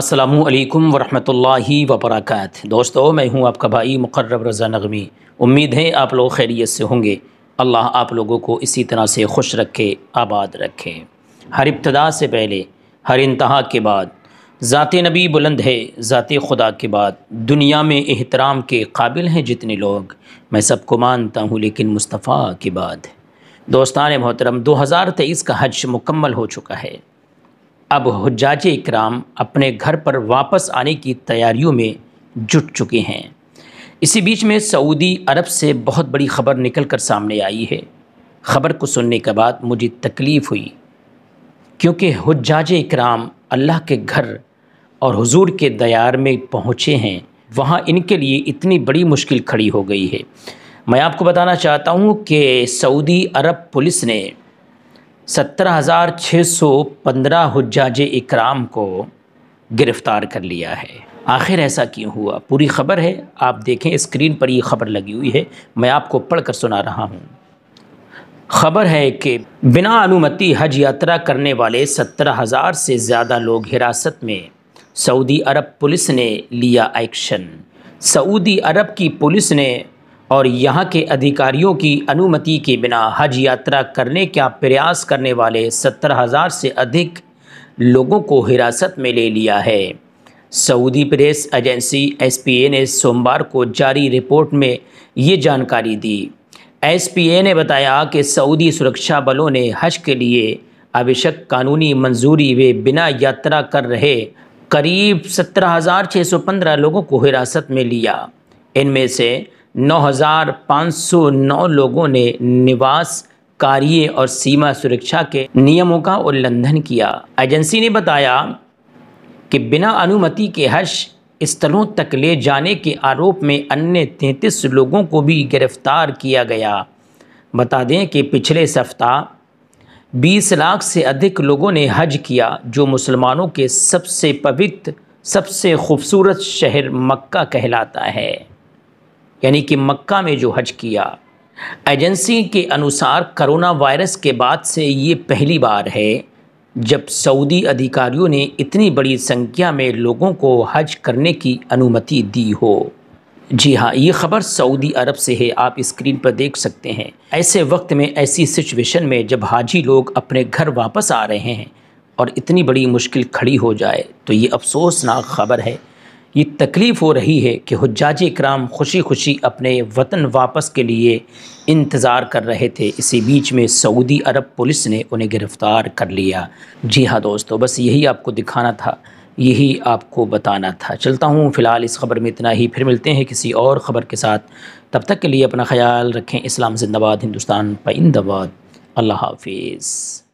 असलकम वरहमतुल्लाहि वबरक दोस्तों मैं हूं आपका भाई मुकर्रब रज़ा नगमी उम्मीद है आप लोग खैरियत से होंगे अल्लाह आप लोगों को इसी तरह से खुश रखे आबाद रखे हर इब्तदा से पहले हर इंतहा के बाद ज़ात नबी बुलंद है ज़ात खुदा के बाद दुनिया में एहतराम के काबिल हैं जितने लोग मैं सबको मानता हूँ लेकिन मुस्तफ़ा के बाद दोस्तान मोहतरम 2023 का हज मुकम्मल हो चुका है अब हजाज इकराम अपने घर पर वापस आने की तैयारियों में जुट चुके हैं इसी बीच में सऊदी अरब से बहुत बड़ी खबर निकल कर सामने आई है ख़बर को सुनने के बाद मुझे तकलीफ़ हुई क्योंकि हजाज इकराम अल्लाह के घर और हुजूर के दयार में पहुँचे हैं वहाँ इनके लिए इतनी बड़ी मुश्किल खड़ी हो गई है मैं आपको बताना चाहता हूँ कि सऊदी अरब पुलिस ने सत्रह हज़ार छः सौ पंद्रह इकराम को गिरफ़्तार कर लिया है आखिर ऐसा क्यों हुआ पूरी खबर है आप देखें स्क्रीन पर ये खबर लगी हुई है मैं आपको पढ़कर सुना रहा हूँ खबर है कि बिना अनुमति हज यात्रा करने वाले सत्रह हज़ार से ज़्यादा लोग हिरासत में सऊदी अरब पुलिस ने लिया एक्शन सऊदी अरब की पुलिस ने और यहाँ के अधिकारियों की अनुमति के बिना हज यात्रा करने का प्रयास करने वाले सत्तर हज़ार से अधिक लोगों को हिरासत में ले लिया है सऊदी प्रेस एजेंसी एस ने सोमवार को जारी रिपोर्ट में ये जानकारी दी एस ने बताया कि सऊदी सुरक्षा बलों ने हज के लिए आवश्यक कानूनी मंजूरी वे बिना यात्रा कर रहे करीब सत्रह लोगों को हिरासत में लिया इनमें से 9,509 लोगों ने निवास कार्य और सीमा सुरक्षा के नियमों का उल्लंघन किया एजेंसी ने बताया कि बिना अनुमति के हर्ष स्थलों तक ले जाने के आरोप में अन्य तैंतीस लोगों को भी गिरफ्तार किया गया बता दें कि पिछले सप्ताह 20 लाख से अधिक लोगों ने हज किया जो मुसलमानों के सबसे पवित्र सबसे खूबसूरत शहर मक्का कहलाता है यानी कि मक्का में जो हज किया एजेंसी के अनुसार करोना वायरस के बाद से ये पहली बार है जब सऊदी अधिकारियों ने इतनी बड़ी संख्या में लोगों को हज करने की अनुमति दी हो जी हाँ ये खबर सऊदी अरब से है आप स्क्रीन पर देख सकते हैं ऐसे वक्त में ऐसी सिचुएशन में जब हाजी लोग अपने घर वापस आ रहे हैं और इतनी बड़ी मुश्किल खड़ी हो जाए तो ये अफसोसनाक खबर है ये तकलीफ़ हो रही है कि हजाज कराम खुशी खुशी अपने वतन वापस के लिए इंतज़ार कर रहे थे इसी बीच में सऊदी अरब पुलिस ने उन्हें गिरफ़्तार कर लिया जी हाँ दोस्तों बस यही आपको दिखाना था यही आपको बताना था चलता हूँ फ़िलहाल इस खबर में इतना ही फिर मिलते हैं किसी और ख़बर के साथ तब तक के लिए अपना ख्याल रखें इस्लाम जिंदाबाद हिंदुस्तान पाइंदाबाद अल्लाह हाफिज़